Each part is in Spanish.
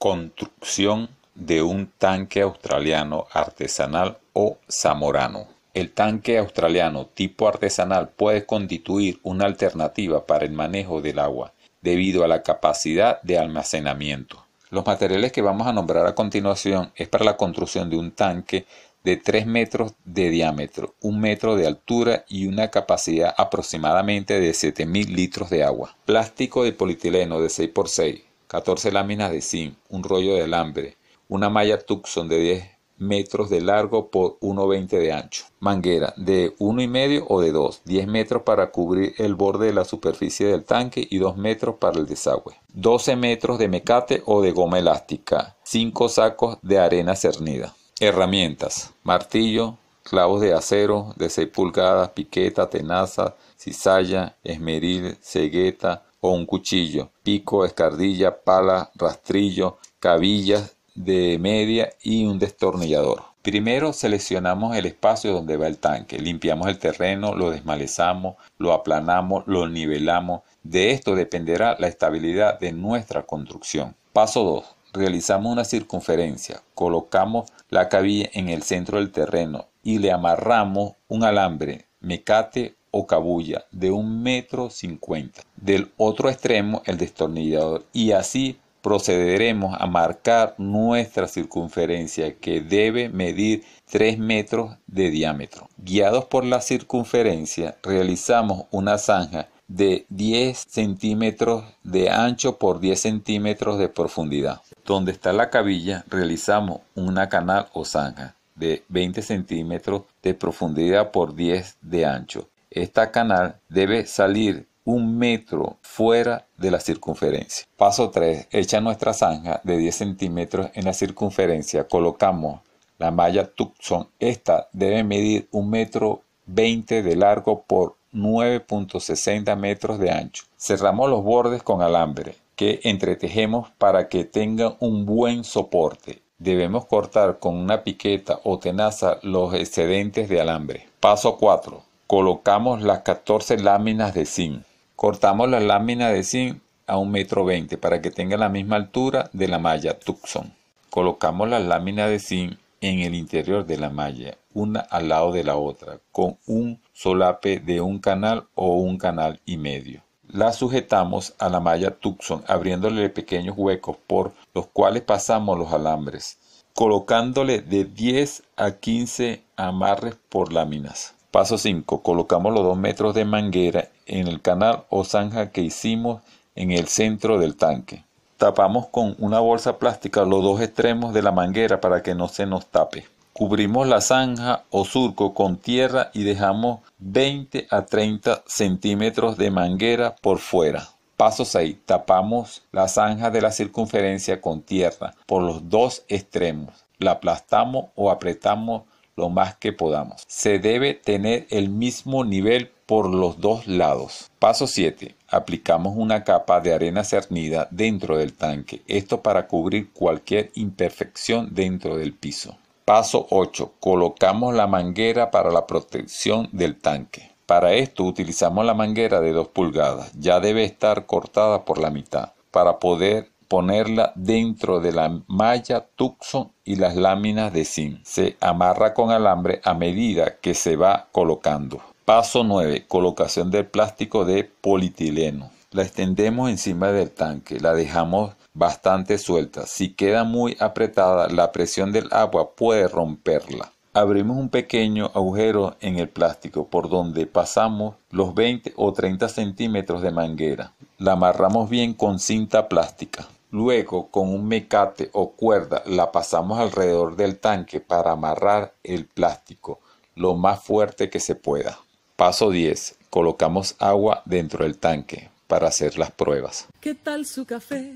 construcción de un tanque australiano artesanal o zamorano. El tanque australiano tipo artesanal puede constituir una alternativa para el manejo del agua debido a la capacidad de almacenamiento. Los materiales que vamos a nombrar a continuación es para la construcción de un tanque de 3 metros de diámetro, 1 metro de altura y una capacidad aproximadamente de 7.000 litros de agua. Plástico de polietileno de 6x6, 14 láminas de zinc, un rollo de alambre, una malla Tucson de 10 metros de largo por 1,20 de ancho. Manguera de y medio o de 2, 10 metros para cubrir el borde de la superficie del tanque y 2 metros para el desagüe. 12 metros de mecate o de goma elástica, 5 sacos de arena cernida. Herramientas, martillo, clavos de acero de 6 pulgadas, piqueta, tenaza, cizalla, esmeril, cegueta, o un cuchillo, pico, escardilla, pala, rastrillo, cabillas de media y un destornillador. Primero seleccionamos el espacio donde va el tanque, limpiamos el terreno, lo desmalezamos, lo aplanamos, lo nivelamos. De esto dependerá la estabilidad de nuestra construcción. Paso 2. Realizamos una circunferencia, colocamos la cabilla en el centro del terreno y le amarramos un alambre, mecate o cabulla de un metro cincuenta. Del otro extremo el destornillador y así procederemos a marcar nuestra circunferencia que debe medir 3 metros de diámetro. Guiados por la circunferencia realizamos una zanja de 10 centímetros de ancho por 10 centímetros de profundidad. Donde está la cabilla realizamos una canal o zanja de 20 centímetros de profundidad por 10 de ancho esta canal debe salir un metro fuera de la circunferencia. Paso 3. Echa nuestra zanja de 10 centímetros en la circunferencia, colocamos la malla Tucson. Esta debe medir un metro 20 de largo por 9.60 metros de ancho. Cerramos los bordes con alambre que entretejemos para que tenga un buen soporte. Debemos cortar con una piqueta o tenaza los excedentes de alambre. Paso 4 colocamos las 14 láminas de zinc. Cortamos la lámina de zinc a un metro veinte para que tenga la misma altura de la malla Tucson. Colocamos la lámina de zinc en el interior de la malla, una al lado de la otra, con un solape de un canal o un canal y medio. La sujetamos a la malla Tucson abriéndole pequeños huecos por los cuales pasamos los alambres, colocándole de 10 a 15 amarres por láminas. Paso 5. Colocamos los 2 metros de manguera en el canal o zanja que hicimos en el centro del tanque. Tapamos con una bolsa plástica los dos extremos de la manguera para que no se nos tape. Cubrimos la zanja o surco con tierra y dejamos 20 a 30 centímetros de manguera por fuera. Paso 6. Tapamos la zanja de la circunferencia con tierra por los dos extremos. La aplastamos o apretamos lo más que podamos. Se debe tener el mismo nivel por los dos lados. Paso 7. Aplicamos una capa de arena cernida dentro del tanque, esto para cubrir cualquier imperfección dentro del piso. Paso 8. Colocamos la manguera para la protección del tanque. Para esto utilizamos la manguera de 2 pulgadas, ya debe estar cortada por la mitad, para poder ponerla dentro de la malla Tucson y las láminas de zinc. Se amarra con alambre a medida que se va colocando. Paso 9. Colocación del plástico de polietileno. La extendemos encima del tanque, la dejamos bastante suelta. Si queda muy apretada, la presión del agua puede romperla. Abrimos un pequeño agujero en el plástico por donde pasamos los 20 o 30 centímetros de manguera. La amarramos bien con cinta plástica. Luego, con un mecate o cuerda, la pasamos alrededor del tanque para amarrar el plástico lo más fuerte que se pueda. Paso 10. Colocamos agua dentro del tanque para hacer las pruebas. ¿Qué tal su café?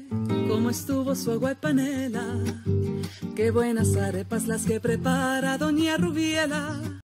¿Cómo estuvo su agua y panela? Qué buenas arepas las que prepara Doña Rubiela.